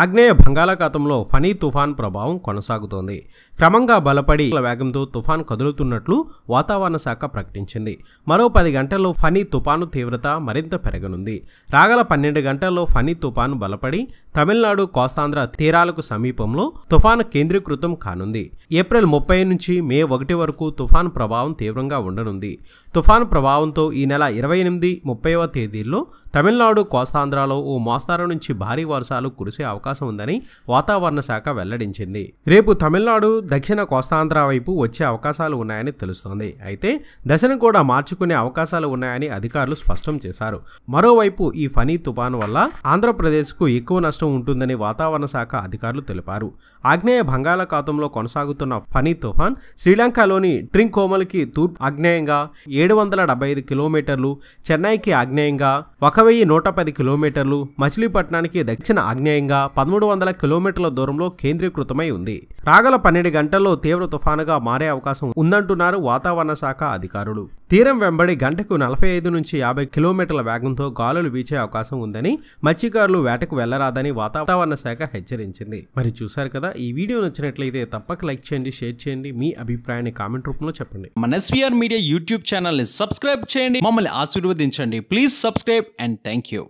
ఆగ్నేయ బంగాళాఖాతంలో ఫనీ తుఫాన్ ప్రభావం కొనసాగుతోంది క్రమంగా బలపడి వేగంతో తుఫాన్ కదులుతున్నట్లు వాతావరణ శాఖ ప్రకటించింది మరో పది గంటల్లో ఫనీ తుఫాను తీవ్రత మరింత పెరగనుంది రాగల పన్నెండు గంటల్లో ఫనీ తుఫాను బలపడి తమిళనాడు కోస్తాంధ్ర తీరాలకు సమీపంలో తుఫాను కేంద్రీకృతం కానుంది ఏప్రిల్ ముప్పై నుంచి మే ఒకటి వరకు తుఫాన్ ప్రభావం తీవ్రంగా ఉండనుంది తుఫాను ప్రభావంతో ఈ నెల ఇరవై ఎనిమిది ముప్పైవ తేదీల్లో తమిళనాడు కోస్తాంధ్రలో ఓ మోస్తారు నుంచి భారీ వర్షాలు కురిసే అవకాశం ఉందని వాతావరణ శాఖ వెల్లడించింది రేపు తమిళనాడు దక్షిణ కోస్తాంధ్ర వైపు వచ్చే అవకాశాలు ఉన్నాయని తెలుస్తోంది అయితే దశను కూడా మార్చుకునే అవకాశాలు ఉన్నాయని అధికారులు స్పష్టం చేశారు మరోవైపు ఈ ఫనీ తుపాను వల్ల ఆంధ్రప్రదేశ్కు ఎక్కువ నష్టం ఉంటుందని వాతావరణ శాఖ అధికారులు తెలిపారు ఆగ్నేయ బంగాళాఖాతంలో కొనసాగుతున్న ఫనీ తుఫాన్ శ్రీలంకలోని ట్రింకోమల్కి తూర్పు ఆగ్నేయంగా ఏడు వందల డెబ్బై ఐదు కిలోమీటర్లు చెన్నైకి ఆగ్నేయంగా ఒక వెయ్యి నూట పది కిలోమీటర్లు మచిలీపట్నానికి దక్షిణ ఆగ్నేయంగా పదమూడు వందల కిలోమీటర్ల దూరంలో కేంద్రీకృతమై ఉంది రాగల పన్నెండు గంటల్లో తీవ్ర తుఫానుగా మారే అవకాశం ఉందంటున్నారు వాతావరణ శాఖ అధికారులు తీరం వెంబడి గంటకు నలభై ఐదు నుంచి యాభై కిలోమీటర్ల వేగంతో గాలులు వీచే అవకాశం ఉందని మత్స్యకారులు వేటకు వెళ్లరాదని వాతావరణ శాఖ హెచ్చరించింది మరి చూశారు కదా ఈ వీడియో నచ్చినట్లయితే తప్పక లైక్ చేయండి షేర్ చేయండి మీ అభిప్రాయాన్ని కామెంట్ రూపంలో చెప్పండి మన ఎస్వీఆర్ మీడియా యూట్యూబ్ ఛానల్ని సబ్స్క్రైబ్ చేయండి మమ్మల్ని ఆశీర్వదించండి please subscribe and thank you